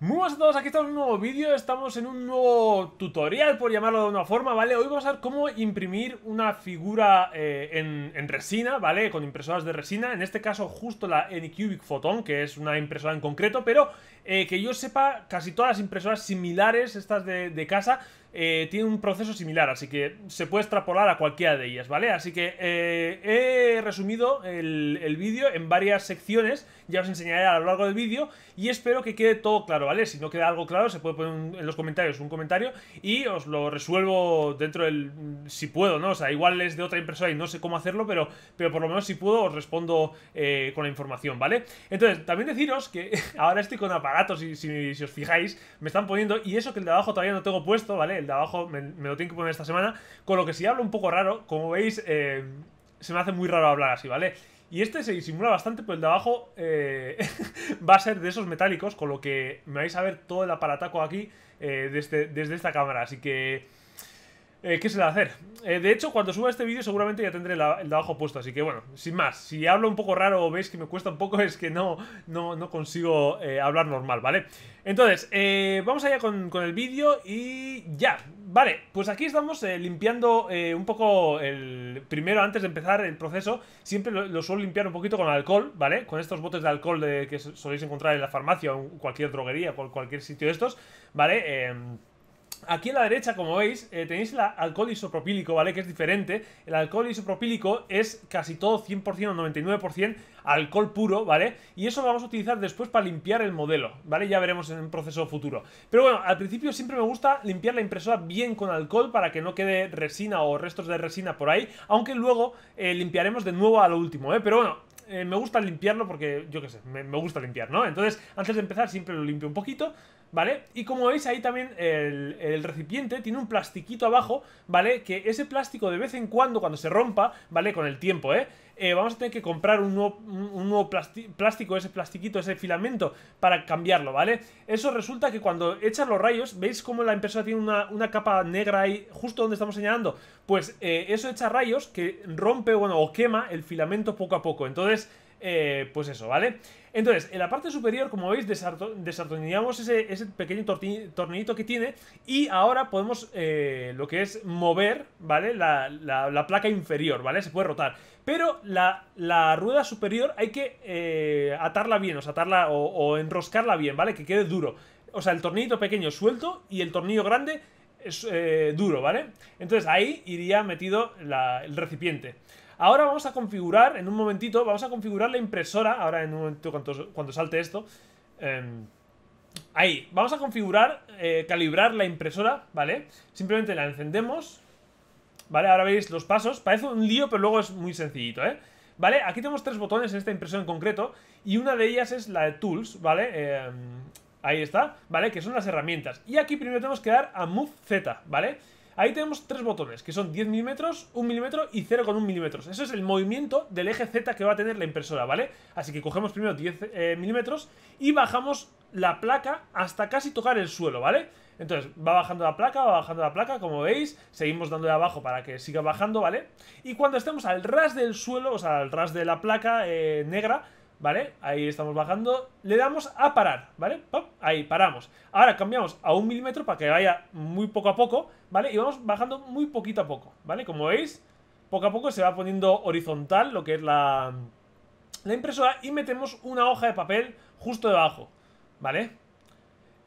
Muy buenas a todos, aquí estamos en un nuevo vídeo, estamos en un nuevo tutorial, por llamarlo de una forma, ¿vale? Hoy vamos a ver cómo imprimir una figura eh, en, resina, ¿vale? Con impresoras de resina, en este caso justo la Anycubic Photon, que es una impresora en concreto, pero eh, que yo sepa, casi todas las impresoras similares, estas de casa, eh, tiene un proceso similar, así que se puede extrapolar a cualquiera de ellas, ¿vale? Así que eh, he resumido el, vídeo en varias secciones, ya os enseñaré a lo largo del vídeo y espero que quede todo claro, ¿vale? Si no queda algo claro, se puede poner en los comentarios un comentario y os lo resuelvo dentro del... si puedo, ¿no? O sea, igual es de otra impresora y no sé cómo hacerlo, pero, pero por lo menos si puedo os respondo eh, con la información, ¿vale? Entonces, también deciros que ahora estoy con aparatos y si, si os fijáis, me están poniendo, y eso que el de abajo todavía no tengo puesto, ¿vale? el de abajo me, lo tengo que poner esta semana. Con lo que si hablo un poco raro, como veis, eh, se me hace muy raro hablar así, ¿vale? Y este se disimula bastante, pero el de abajo eh, va a ser de esos metálicos, con lo que me vais a ver todo el aparataco aquí eh, desde esta cámara. Así que eh, ¿Qué se va a hacer? Eh, de hecho, cuando suba este vídeo seguramente ya tendré el de abajo puesto, así que bueno, sin más. Si hablo un poco raro o veis que me cuesta un poco es que no, no, consigo eh, hablar normal, ¿vale? Entonces, vamos allá con, el vídeo y ya. Vale, pues aquí estamos limpiando un poco el... Primero, antes de empezar el proceso, siempre lo, suelo limpiar un poquito con alcohol, ¿vale? Con estos botes de alcohol de, que soléis encontrar en la farmacia o en cualquier droguería o cualquier sitio de estos, ¿vale? Eh aquí a la derecha, como veis, eh, tenéis el alcohol isopropílico, ¿vale? Que es diferente. El alcohol isopropílico es casi todo 100% o 99% alcohol puro, ¿vale? Y eso lo vamos a utilizar después para limpiar el modelo, ¿vale? Ya veremos en un proceso futuro. Pero bueno, al principio siempre me gusta limpiar la impresora bien con alcohol para que no quede resina o restos de resina por ahí, aunque luego eh, limpiaremos de nuevo a lo último, ¿eh? Pero bueno, eh, me gusta limpiarlo porque, yo qué sé, me, me, gusta limpiar, ¿no? Entonces, antes de empezar siempre lo limpio un poquito ¿vale? Y como veis ahí también el, el, recipiente tiene un plastiquito abajo, ¿vale? Que ese plástico de vez en cuando, cuando se rompa, ¿vale? Con el tiempo, ¿eh? eh vamos a tener que comprar un nuevo, plástico, ese plastiquito, ese filamento, para cambiarlo, ¿vale? Eso resulta que cuando echas los rayos, ¿veis cómo la impresora tiene una, capa negra ahí, justo donde estamos señalando? Pues eh, eso echa rayos que rompe, bueno, o quema el filamento poco a poco. Entonces... Eh, pues eso, ¿vale? Entonces, en la parte superior, como veis, Desatornillamos ese, pequeño tornillito que tiene y ahora podemos eh, lo que es mover, ¿vale? La, placa inferior, ¿vale? Se puede rotar. Pero la, rueda superior hay que eh, atarla bien, o sea, atarla o, enroscarla bien, ¿vale? Que quede duro. O sea, el tornillito pequeño suelto y el tornillo grande es duro, ¿vale? Entonces ahí iría metido el recipiente. Ahora vamos a configurar, en un momentito, vamos a configurar la impresora. Ahora en un momento, cuando, salte esto. Em, ahí, vamos a configurar, eh, calibrar la impresora, ¿vale? Simplemente la encendemos. ¿Vale? Ahora veis los pasos. Parece un lío, pero luego es muy sencillito, ¿eh? ¿Vale? Aquí tenemos tres botones en esta impresión en concreto. Y una de ellas es la de Tools, ¿vale? Em, ahí está, ¿vale? Que son las herramientas. Y aquí primero tenemos que dar a Move Z, ¿vale? vale Ahí tenemos tres botones, que son 10 milímetros, 1 milímetro y 0,1 milímetros. Eso es el movimiento del eje Z que va a tener la impresora, ¿vale? Así que cogemos primero 10 eh, milímetros y bajamos la placa hasta casi tocar el suelo, ¿vale? Entonces va bajando la placa, va bajando la placa, como veis, seguimos dando de abajo para que siga bajando, ¿vale? Y cuando estemos al ras del suelo, o sea, al ras de la placa eh, negra, ¿Vale? Ahí estamos bajando. Le damos a parar, ¿vale? Ahí, paramos. Ahora cambiamos a un milímetro para que vaya muy poco a poco, ¿vale? Y vamos bajando muy poquito a poco, ¿vale? Como veis, poco a poco se va poniendo horizontal lo que es la, la impresora y metemos una hoja de papel justo debajo, ¿vale?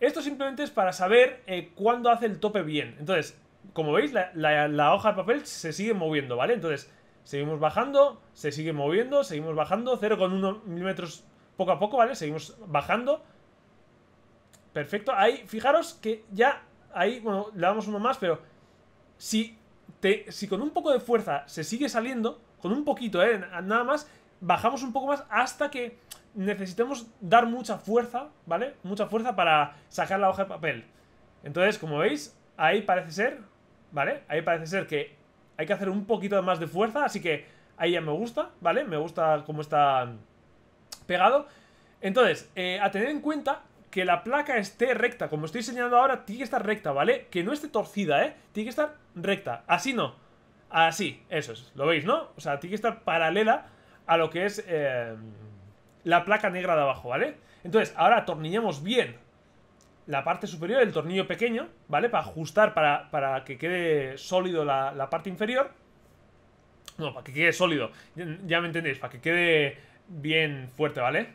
Esto simplemente es para saber eh, cuándo hace el tope bien. Entonces, como veis, la, la hoja de papel se sigue moviendo, ¿vale? Entonces, Seguimos bajando, se sigue moviendo, seguimos bajando. 0,1 milímetros poco a poco, ¿vale? Seguimos bajando. Perfecto. Ahí, fijaros que ya... Ahí, bueno, le damos uno más, pero... Si, te, si con un poco de fuerza se sigue saliendo, con un poquito, ¿eh? Nada más, bajamos un poco más hasta que necesitemos dar mucha fuerza, ¿vale? Mucha fuerza para sacar la hoja de papel. Entonces, como veis, ahí parece ser, ¿vale? Ahí parece ser que hay que hacer un poquito más de fuerza, así que ahí ya me gusta, ¿vale? Me gusta cómo está pegado. Entonces, eh, a tener en cuenta que la placa esté recta, como estoy señalando ahora, tiene que estar recta, ¿vale? Que no esté torcida, ¿eh? Tiene que estar recta, así no, así, eso es, ¿lo veis, no? O sea, tiene que estar paralela a lo que es eh, la placa negra de abajo, ¿vale? Entonces, ahora atornillamos bien la parte superior, el tornillo pequeño, ¿vale? Para ajustar, para, que quede sólido la, parte inferior. No, para que quede sólido, ya, me entendéis, para que quede bien fuerte, ¿vale?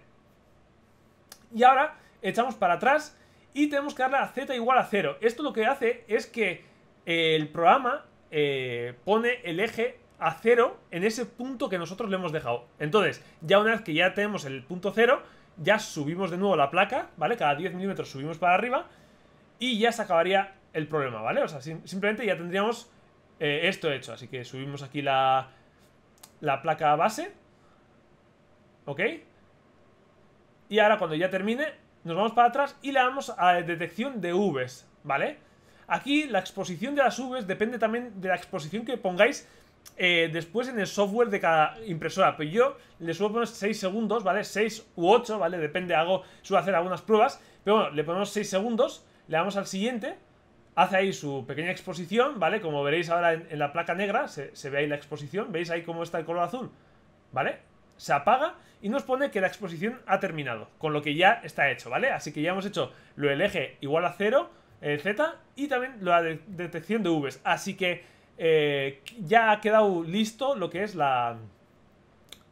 Y ahora echamos para atrás y tenemos que darle a Z igual a 0. Esto lo que hace es que eh, el programa eh, pone el eje a 0 en ese punto que nosotros le hemos dejado. Entonces, ya una vez que ya tenemos el punto 0, ya subimos de nuevo la placa, ¿vale? Cada 10 milímetros subimos para arriba y ya se acabaría el problema, ¿vale? O sea, simplemente ya tendríamos eh, esto hecho. Así que subimos aquí la, placa base, ¿ok? Y ahora cuando ya termine, nos vamos para atrás y le damos a detección de UVs, ¿vale? Aquí la exposición de las UVs depende también de la exposición que pongáis eh, después en el software de cada impresora. pues yo le suelo poner 6 segundos, ¿vale? 6 u 8, ¿vale? Depende, hago, suelo hacer algunas pruebas. Pero bueno, le ponemos 6 segundos, le damos al siguiente, hace ahí su pequeña exposición, ¿vale? Como veréis ahora en, la placa negra, se, ve ahí la exposición, ¿veis ahí cómo está el color azul? ¿Vale? Se apaga y nos pone que la exposición ha terminado, con lo que ya está hecho, ¿vale? Así que ya hemos hecho lo del eje igual a 0, eh, Z, y también la de detección de Vs. Así que eh, ya ha quedado listo lo que es la,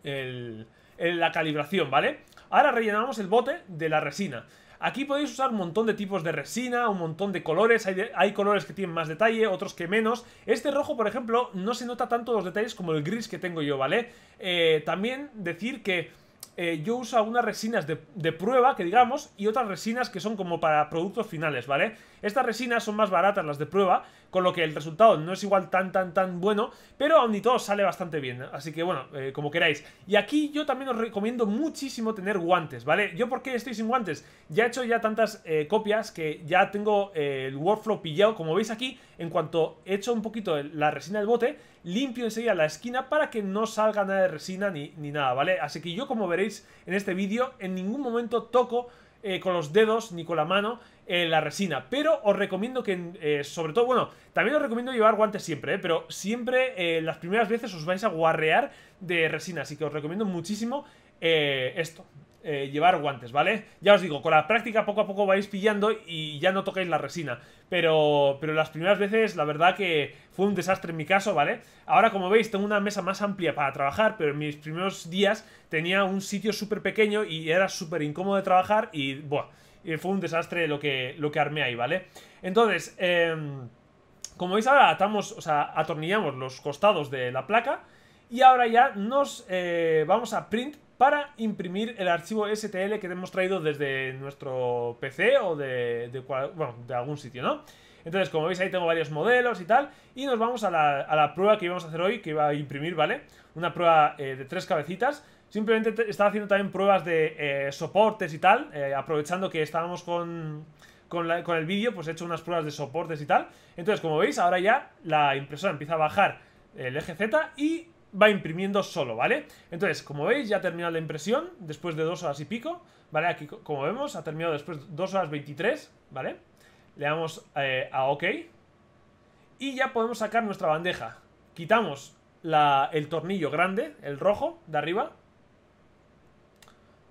la calibración, ¿vale? Ahora rellenamos el bote de la resina. Aquí podéis usar un montón de tipos de resina, un montón de colores, hay, colores que tienen más detalle, otros que menos. Este rojo, por ejemplo, no se nota tanto los detalles como el gris que tengo yo, ¿vale? Eh, también decir que eh, yo uso algunas resinas de, de, prueba, que digamos, y otras resinas que son como para productos finales, ¿vale? Estas resinas son más baratas las de prueba, con lo que el resultado no es igual tan tan tan bueno, pero aún y todo sale bastante bien. Así que bueno, eh, como queráis. Y aquí yo también os recomiendo muchísimo tener guantes, ¿vale? Yo ¿por qué estoy sin guantes, ya he hecho ya tantas eh, copias que ya tengo eh, el workflow pillado. Como veis aquí, en cuanto echo un poquito la resina del bote, limpio enseguida la esquina para que no salga nada de resina ni, ni nada, ¿vale? Así que yo como veréis en este vídeo, en ningún momento toco eh, con los dedos ni con la mano eh, la resina. Pero os recomiendo que, eh, sobre todo, bueno, también os recomiendo llevar guantes siempre, pero siempre las primeras veces os vais a guarrear de resina. Así que os recomiendo muchísimo esto. Eh, llevar guantes, ¿vale? Ya os digo, con la práctica poco a poco vais pillando y ya no tocáis la resina. Pero, las primeras veces, la verdad que fue un desastre en mi caso, ¿vale? Ahora, como veis, tengo una mesa más amplia para trabajar, pero en mis primeros días tenía un sitio súper pequeño y era súper incómodo de trabajar y, buah, fue un desastre lo que, lo que armé ahí, ¿vale? Entonces, em, como veis ahora atamos, o sea, atornillamos los costados de la placa y ahora ya nos eh, vamos a print para imprimir el archivo STL que hemos traído desde nuestro PC o de, algún sitio, ¿no? Entonces, como veis, ahí tengo varios modelos y tal. Y nos vamos a la, prueba que íbamos a hacer hoy, que iba a imprimir, ¿vale? Una prueba eh, de tres cabecitas. Simplemente estaba haciendo también pruebas de eh, soportes y tal, eh, aprovechando que estábamos con, con el vídeo, pues he hecho unas pruebas de soportes y tal. Entonces, como veis, ahora ya la impresora empieza a bajar el eje Z y va imprimiendo solo, ¿vale? Entonces, como veis, ya ha terminado la impresión después de dos horas y pico, ¿vale? Aquí, como vemos, ha terminado después de dos horas 23, ¿vale? Le damos eh, a OK y ya podemos sacar nuestra bandeja. Quitamos el tornillo grande, el rojo, de arriba,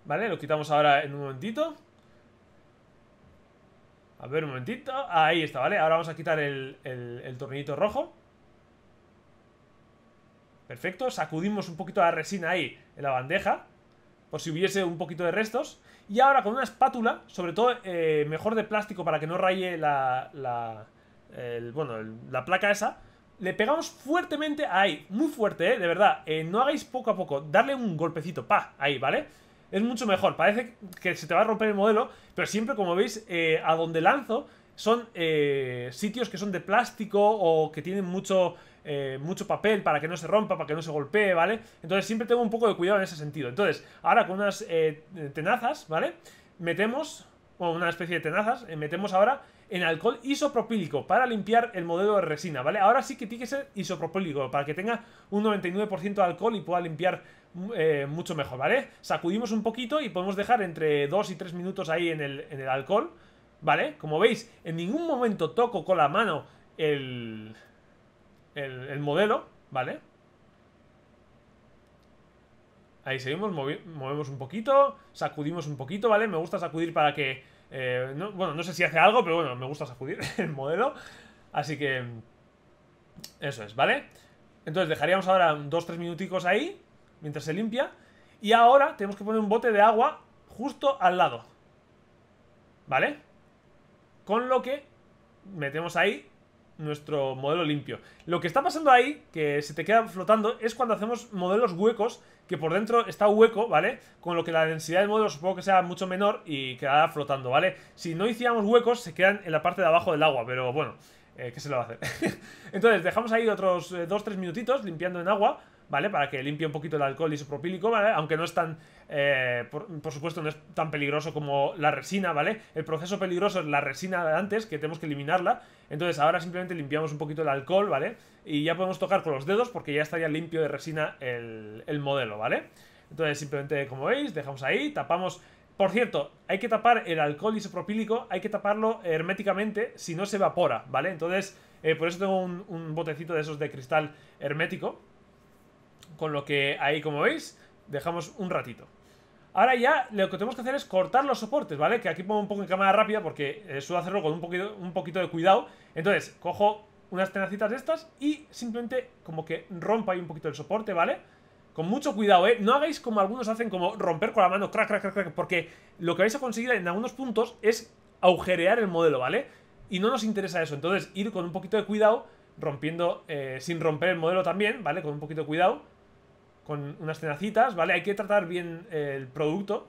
¿vale? Lo quitamos ahora en un momentito. A ver, un momentito. Ahí está, ¿vale? Ahora vamos a quitar el, tornillo el tornillito rojo. Perfecto, sacudimos un poquito la resina ahí en la bandeja, por si hubiese un poquito de restos. Y ahora con una espátula, sobre todo eh, mejor de plástico para que no raye la, la, bueno, la placa esa, le pegamos fuertemente ahí, muy fuerte, eh, de verdad. Eh, no hagáis poco a poco, darle un golpecito, pa, ahí, ¿vale? Es mucho mejor, parece que se te va a romper el modelo, pero siempre, como veis, eh, a donde lanzo son eh, sitios que son de plástico o que tienen mucho, eh, mucho papel para que no se rompa, para que no se golpee, ¿vale? Entonces siempre tengo un poco de cuidado en ese sentido. Entonces, ahora con unas eh, tenazas, ¿vale? Metemos, o una especie de tenazas, eh, metemos ahora en alcohol isopropílico para limpiar el modelo de resina, ¿vale? Ahora sí que tiene que ser isopropílico para que tenga un 99% de alcohol y pueda limpiar mucho mejor, ¿vale? Sacudimos un poquito y podemos dejar entre 2 y 3 minutos ahí en el, en el alcohol ¿Vale? Como veis, en ningún momento toco con la mano el, el, modelo, ¿vale? Ahí seguimos, movemos un poquito, sacudimos un poquito, ¿vale? Me gusta sacudir para que... Eh, bueno, no sé si hace algo, pero bueno, me gusta sacudir el modelo. Así que... Eso es, ¿vale? Entonces dejaríamos ahora dos tres minuticos ahí, mientras se limpia. Y ahora tenemos que poner un bote de agua justo al lado. ¿Vale? Con lo que metemos ahí nuestro modelo limpio. Lo que está pasando ahí, que se te queda flotando, es cuando hacemos modelos huecos, que por dentro está hueco, ¿vale? Con lo que la densidad del modelo supongo que sea mucho menor y quedará flotando, ¿vale? Si no hiciéramos huecos, se quedan en la parte de abajo del agua, pero bueno, eh, ¿qué se lo va a hacer? Entonces, dejamos ahí otros 2-3 eh, minutitos limpiando en agua ¿vale? Para que limpie un poquito el alcohol isopropílico, ¿vale? Aunque no es tan, eh, por, supuesto, no es tan peligroso como la resina, ¿vale? El proceso peligroso es la resina de antes, que tenemos que eliminarla. Entonces ahora simplemente limpiamos un poquito el alcohol, ¿vale? Y ya podemos tocar con los dedos porque ya estaría limpio de resina el, modelo, ¿vale? Entonces simplemente, como veis, dejamos ahí, tapamos por cierto, hay que tapar el alcohol isopropílico, hay que taparlo herméticamente, si no se evapora, ¿vale? Entonces, eh, por eso tengo un, un, botecito de esos de cristal hermético, con lo que ahí, como veis, dejamos un ratito. Ahora ya lo que tenemos que hacer es cortar los soportes, ¿vale? Que aquí pongo un poco en cámara rápida porque eh, suelo hacerlo con un poquito, un poquito de cuidado. Entonces, cojo unas tenacitas de estas y simplemente como que rompa ahí un poquito el soporte, ¿vale? Con mucho cuidado, ¿eh? No hagáis como algunos hacen, como romper con la mano, crack, crack, crack, crack, porque lo que vais a conseguir en algunos puntos es agujerear el modelo, ¿vale? Y no nos interesa eso, entonces ir con un poquito de cuidado, rompiendo, eh, sin romper el modelo también, ¿vale? Con un poquito de cuidado con unas tenacitas, ¿vale? Hay que tratar bien eh, el producto.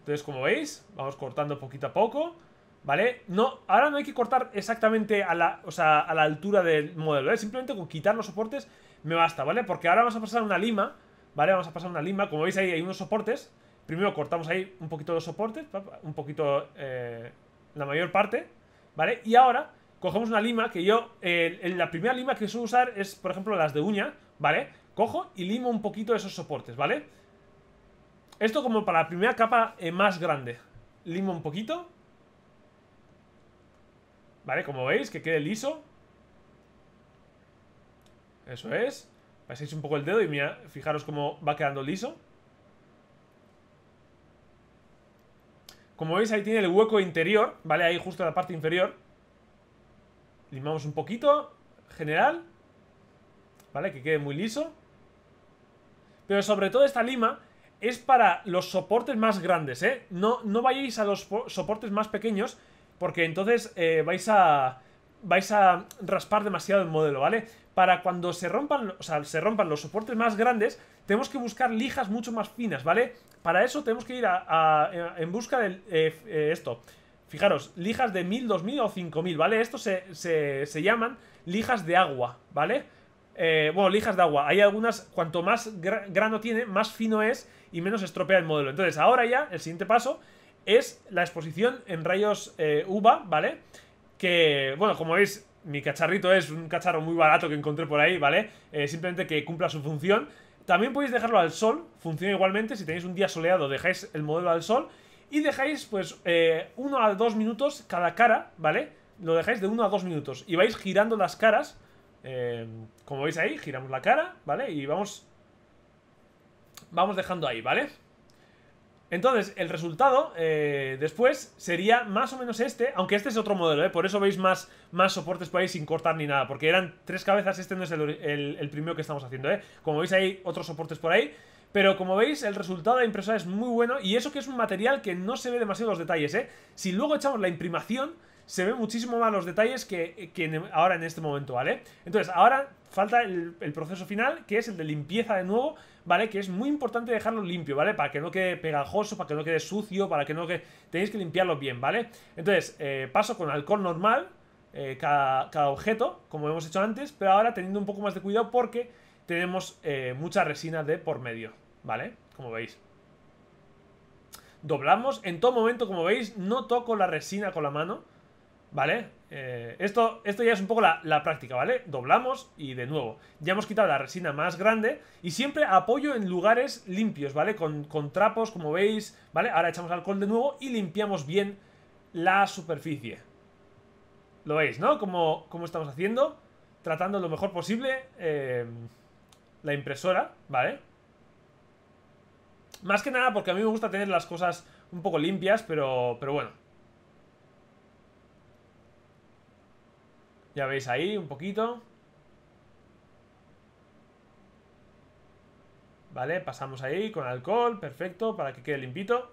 Entonces, como veis, vamos cortando poquito a poco, ¿vale? No, ahora no hay que cortar exactamente a la, o sea, a la altura del modelo, ¿eh? Simplemente con quitar los soportes me basta, ¿vale? Porque ahora vamos a pasar una lima, ¿vale? Vamos a pasar una lima, como veis ahí hay unos soportes. Primero cortamos ahí un poquito los soportes, un poquito eh, la mayor parte, ¿vale? Y ahora cogemos una lima que yo, eh, la primera lima que suelo usar es, por ejemplo, las de uña, ¿vale? Cojo y limo un poquito esos soportes, ¿vale? Esto como para la primera capa eh, más grande. Limo un poquito. ¿Vale? Como veis, que quede liso. Eso es. Paséis un poco el dedo y mira, fijaros cómo va quedando liso. Como veis, ahí tiene el hueco interior, ¿vale? Ahí justo en la parte inferior. Limamos un poquito, general. ¿Vale? Que quede muy liso. Pero sobre todo esta lima es para los soportes más grandes, ¿eh? No, vayáis a los soportes más pequeños porque entonces eh, vais a vais a raspar demasiado el modelo, ¿vale? Para cuando se rompan, o sea, se rompan los soportes más grandes, tenemos que buscar lijas mucho más finas, ¿vale? Para eso tenemos que ir en busca de eh, eh, esto. Fijaros, lijas de 1000, 2000 o 5000, ¿vale? Esto se, se, llaman lijas de agua, ¿vale? vale eh, bueno, lijas de agua. Hay algunas, cuanto más grano tiene, más fino es y menos estropea el modelo. Entonces, ahora ya, el siguiente paso es la exposición en rayos eh, UVA, ¿vale? Que, bueno, como veis, mi cacharrito es un cacharro muy barato que encontré por ahí, ¿vale? Eh, simplemente que cumpla su función. También podéis dejarlo al sol, funciona igualmente. Si tenéis un día soleado, dejáis el modelo al sol y dejáis, pues, uno a dos minutos cada cara, ¿vale? Lo dejáis de uno a dos minutos y vais girando las caras Em, como veis ahí, giramos la cara, ¿vale? Y vamos... Vamos dejando ahí, ¿vale? Entonces, el resultado eh, después sería más o menos este, aunque este es otro modelo, ¿eh? por eso veis más, más soportes por ahí sin cortar ni nada, porque eran tres cabezas, este no es el, primero que estamos haciendo, ¿eh? como veis ahí otros soportes por ahí, pero como veis, el resultado de la impresora es muy bueno y eso que es un material que no se ve demasiado los detalles, ¿eh? Si luego echamos la imprimación, se ven muchísimo más los detalles que, ahora en este momento, ¿vale? Entonces, ahora falta el, proceso final, que es el de limpieza de nuevo, ¿vale? Que es muy importante dejarlo limpio, ¿vale? Para que no quede pegajoso, para que no quede sucio, para que no quede... Tenéis que limpiarlo bien, ¿vale? Entonces, eh, paso con alcohol normal, eh, cada, objeto, como hemos hecho antes, pero ahora teniendo un poco más de cuidado porque tenemos eh, mucha resina de por medio, ¿vale? Como veis doblamos. En todo momento, como veis, no toco la resina con la mano, ¿Vale? Eh, esto, esto ya es un poco la, práctica, ¿vale? Doblamos y de nuevo. Ya hemos quitado la resina más grande y siempre apoyo en lugares limpios, ¿vale? Con, trapos, como veis, ¿vale? Ahora echamos alcohol de nuevo y limpiamos bien la superficie. ¿Lo veis, no? Como, estamos haciendo, tratando lo mejor posible eh, la impresora, ¿vale? Más que nada porque a mí me gusta tener las cosas un poco limpias, pero, pero bueno. Ya veis ahí un poquito. Vale, pasamos ahí con alcohol, perfecto, para que quede limpito.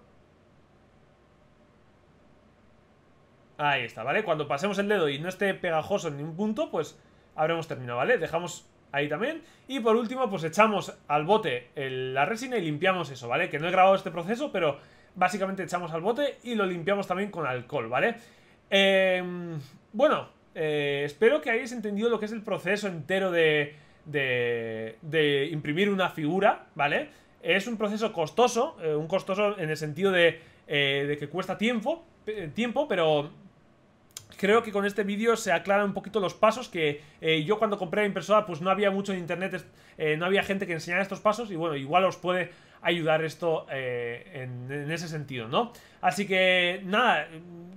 Ahí está, ¿vale? Cuando pasemos el dedo y no esté pegajoso en ningún punto, pues habremos terminado, ¿vale? Dejamos ahí también. Y por último, pues echamos al bote la resina y limpiamos eso, ¿vale? Que no he grabado este proceso, pero básicamente echamos al bote y lo limpiamos también con alcohol, ¿vale? Em, bueno, eh, espero que hayáis entendido lo que es el proceso entero de, de, imprimir una figura, ¿vale? Es un proceso costoso, eh, un costoso en el sentido de, eh, que cuesta tiempo, tiempo, pero creo que con este vídeo se aclaran un poquito los pasos que yo cuando compré la impresora pues no había mucho en internet, no había gente que enseñara estos pasos y bueno, igual os puede ayudar esto eh, en, ese sentido, ¿no? Así que nada,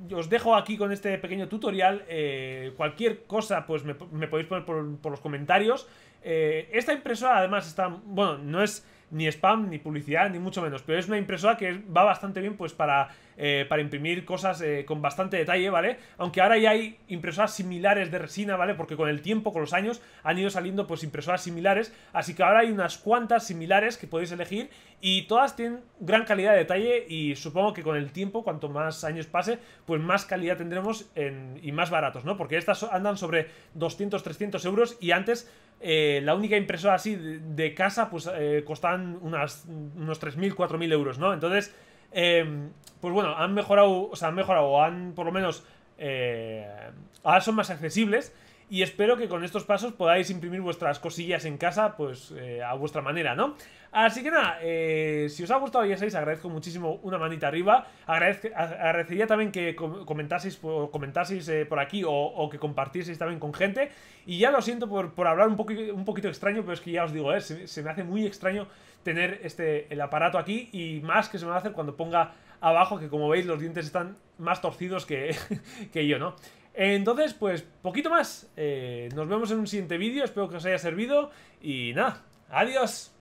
mm, os dejo aquí con este pequeño tutorial. Eh, cualquier cosa, pues me, podéis poner por, los comentarios. Eh, esta impresora además está, bueno, no es ni spam, ni publicidad, ni mucho menos, pero es una impresora que va bastante bien pues para eh, para imprimir cosas eh, con bastante detalle, ¿vale? Aunque ahora ya hay impresoras similares de resina, ¿vale? Porque con el tiempo, con los años, han ido saliendo pues impresoras similares, así que ahora hay unas cuantas similares que podéis elegir y todas tienen gran calidad de detalle y supongo que con el tiempo, cuanto más años pase, pues más calidad tendremos y más baratos, ¿no? Porque estas andan sobre 200, 300 euros y antes eh, la única impresora así de, casa pues costan costaban unos 3.000, 4.000 euros, ¿no? Entonces Em, pues bueno, han mejorado, o sea, han mejorado, o han por lo menos... Eh, ahora son más accesibles y espero que con estos pasos podáis imprimir vuestras cosillas en casa, pues eh, a vuestra manera, ¿no? Así que nada, eh, si os ha gustado ya sabéis, agradezco muchísimo una manita arriba. agradecería también que comentaseis, comentaseis eh, por aquí o, que compartieseis también con gente. Y ya lo siento por, hablar un, un poquito extraño, pero es que ya os digo, se, se me hace muy extraño tener este, el aparato aquí y más que se me va a hacer cuando ponga abajo, que como veis los dientes están más torcidos que, que yo, ¿no? Entonces, pues, poquito más. Eh, nos vemos en un siguiente vídeo. Espero que os haya servido. Y nada, adiós.